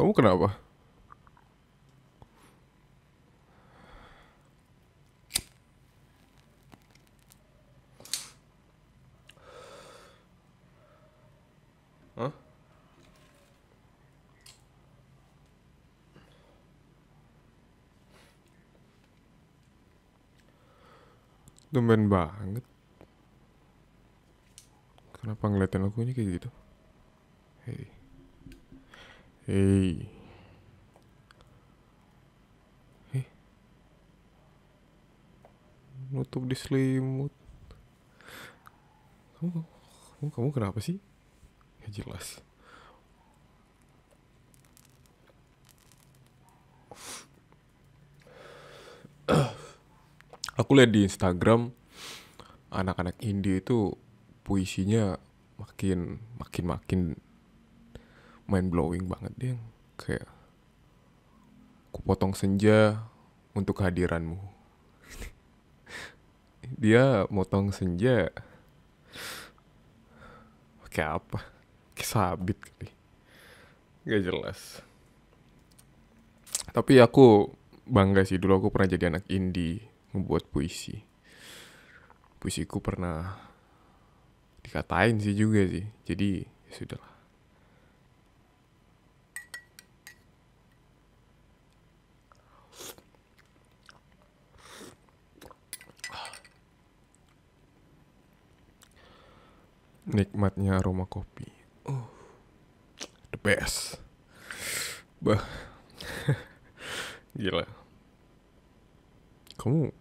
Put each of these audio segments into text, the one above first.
Kamu kenapa? Hah? Tumben banget. Kenapa ngeliatin aku ini kayak gitu? Hei. Hei. Hei. Eh. Nutup di selimut. Kamu, kamu, kamu kenapa sih? Ya jelas. Aku lihat di Instagram anak-anak indie itu puisinya makin makin makin mind blowing banget dia kayak ku potong senja untuk kehadiranmu dia motong senja kayak apa kayak sabit kali gak jelas tapi aku bangga sih dulu aku pernah jadi anak indie ngebuat puisi puisiku pernah dikatain sih juga sih jadi ya sudahlah Nikmatnya aroma kopi. Oh, the best. Bah, gila. Kamu,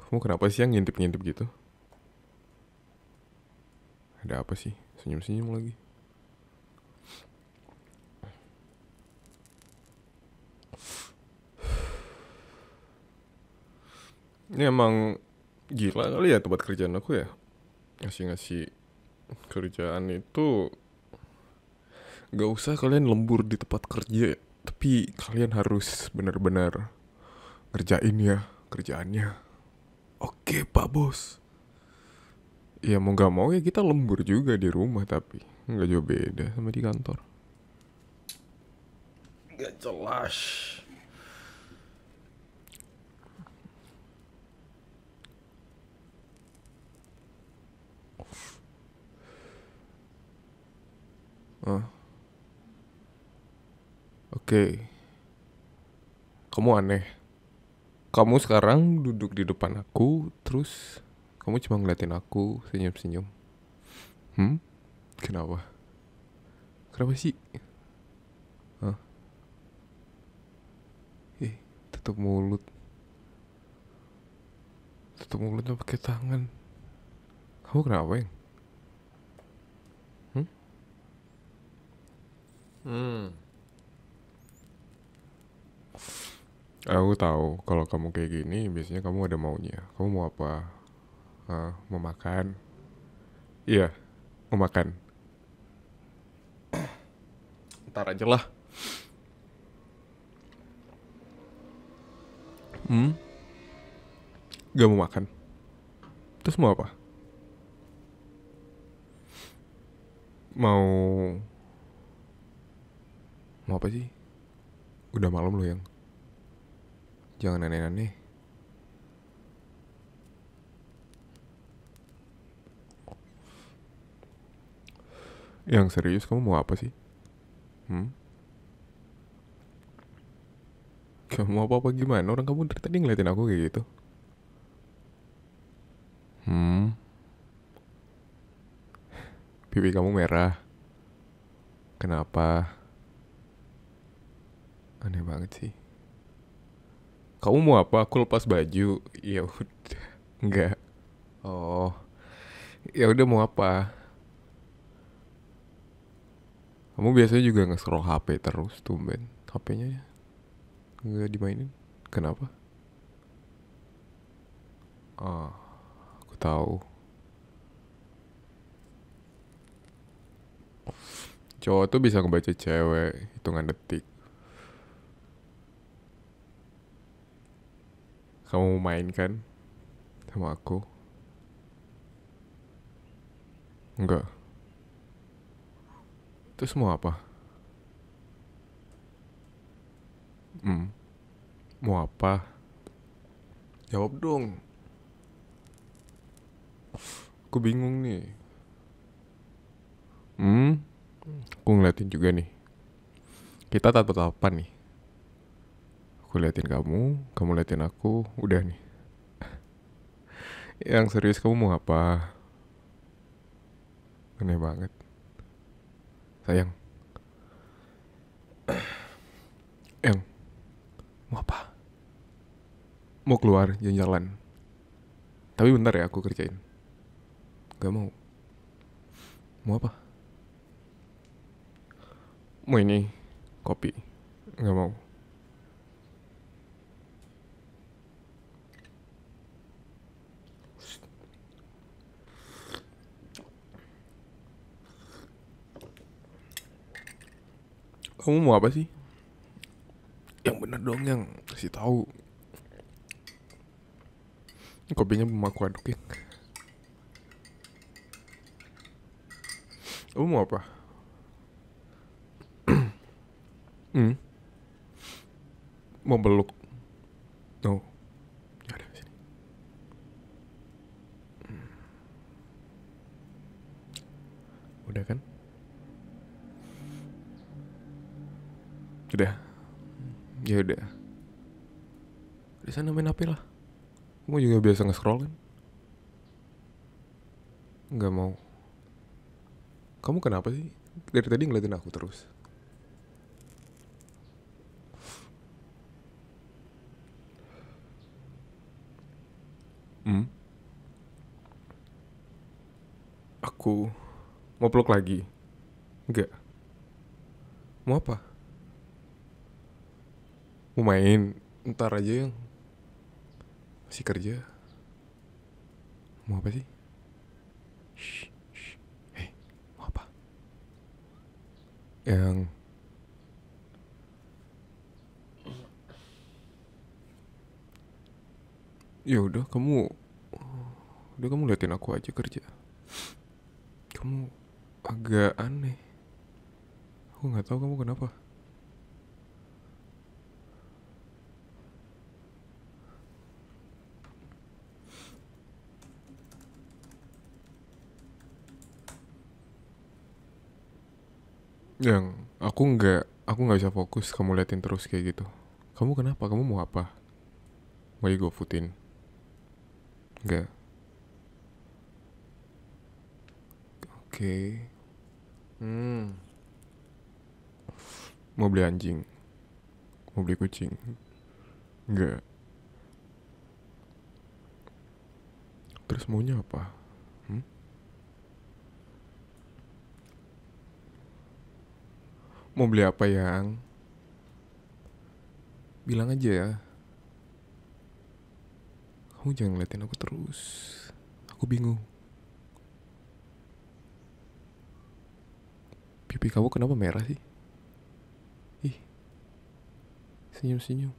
kamu kenapa sih yang ngintip-ngintip gitu? Ada apa sih? Senyum-senyum lagi. Ini emang gila kali ya tempat kerjaan aku ya ngasih-ngasih kerjaan itu nggak usah kalian lembur di tempat kerja tapi kalian harus benar-benar kerjain ya kerjaannya oke pak bos ya mau nggak mau ya kita lembur juga di rumah tapi nggak jauh beda sama di kantor nggak jelas Oke. Kamu aneh. Kamu sekarang duduk di depan aku, terus kamu cuma ngeliatin aku senyum-senyum. Hmm? Kenapa? Kenapa sih? Hah? Eh, tutup mulut. Tutup mulut pakai tangan. Kamu kenapa, yang? Hmm. Aku tahu kalau kamu kayak gini biasanya kamu ada maunya. Kamu mau apa? Uh, mau makan? Iya, mau makan. Ntar aja lah. Hmm? Gak mau makan. Terus mau apa? Mau Mau apa sih? Udah malam lo yang. Jangan aneh-aneh. Yang serius kamu mau apa sih? Hmm? Kamu mau apa-apa gimana? Orang kamu dari tadi ngeliatin aku kayak gitu. Hmm. Pipi kamu merah. Kenapa? Aneh banget sih. Kamu mau apa? Aku lepas baju. Ya udah. Enggak. Oh. Ya udah mau apa? Kamu biasanya juga nge-scroll HP terus tumben. HP-nya nggak dimainin. Kenapa? Ah, oh, aku tahu. Cowok tuh bisa ngebaca cewek hitungan detik. kamu mau main kan sama aku? Enggak. Terus mau apa? Hmm. Mau apa? Jawab dong. Aku bingung nih. Hmm. Aku ngeliatin juga nih. Kita tatap-tatapan nih aku liatin kamu, kamu liatin aku, udah nih. Yang serius kamu mau apa? Aneh banget. Sayang. Yang mau apa? Mau keluar jalan-jalan. Tapi bentar ya aku kerjain. Gak mau. Mau apa? Mau ini kopi. Gak mau. kamu mau apa sih yang bener dong yang si tahu kopinya belum aku ya kamu mau apa hmm mau beluk no Udah. Ya udah. Di sana main HP lah. kamu juga biasa nge-scroll kan. Nggak mau. Kamu kenapa sih? Dari tadi ngeliatin aku terus. Hmm. Aku mau peluk lagi. Enggak. Mau apa? mau main ntar aja yang masih kerja mau apa sih shh, eh, mau apa yang ya udah kamu udah kamu liatin aku aja kerja kamu agak aneh aku nggak tahu kamu kenapa yang aku nggak aku nggak bisa fokus kamu liatin terus kayak gitu kamu kenapa kamu mau apa mau gue futin nggak oke okay. hmm mau beli anjing mau beli kucing nggak terus maunya apa Mau beli apa yang? Bilang aja ya. Kamu jangan ngeliatin aku terus. Aku bingung. Pipi kamu kenapa merah sih? Ih. Senyum-senyum.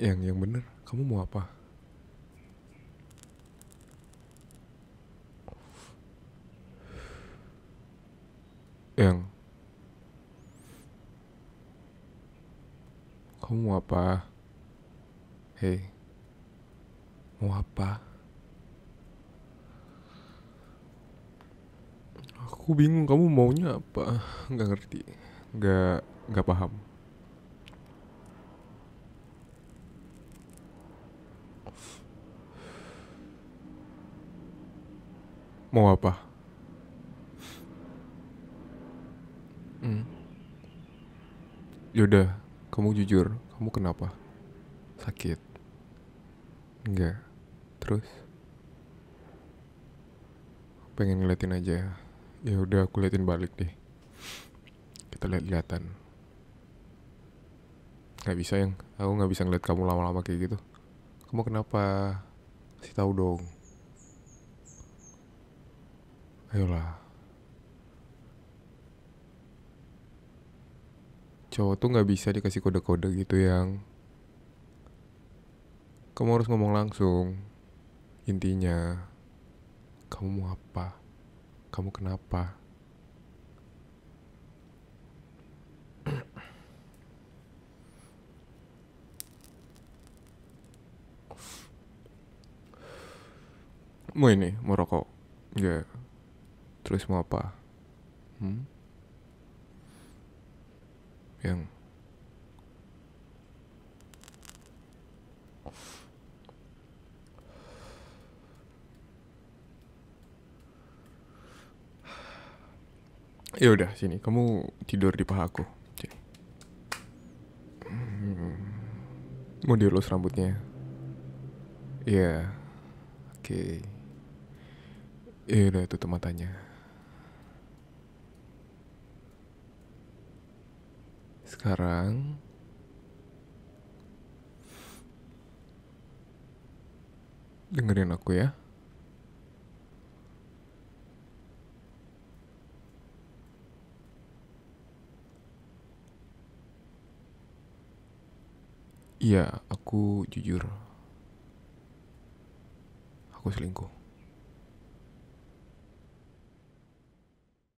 Yang yang bener, kamu mau apa? Yang Kamu mau apa? Hei, eh, mau apa? Aku bingung kamu maunya apa? Gak ngerti, gak gak paham. Mau apa? Hmm. Yaudah, kamu jujur, kamu kenapa? Sakit. Enggak. Terus? Pengen ngeliatin aja. Ya udah aku liatin balik deh. Kita lihat-lihatan. Gak bisa yang, aku gak bisa ngeliat kamu lama-lama kayak gitu. Kamu kenapa? Kasih tahu dong. Ayolah. cowok tuh nggak bisa dikasih kode-kode gitu yang kamu harus ngomong langsung intinya kamu mau apa kamu kenapa mau ini mau rokok ya yeah. terus mau apa hmm? yang Ya udah sini, kamu tidur di paha aku. Sini. Hmm. Mau dielus rambutnya? Iya. Yeah. Oke. Okay. Ya udah tutup matanya. sekarang dengerin aku ya Iya, aku jujur. Aku selingkuh.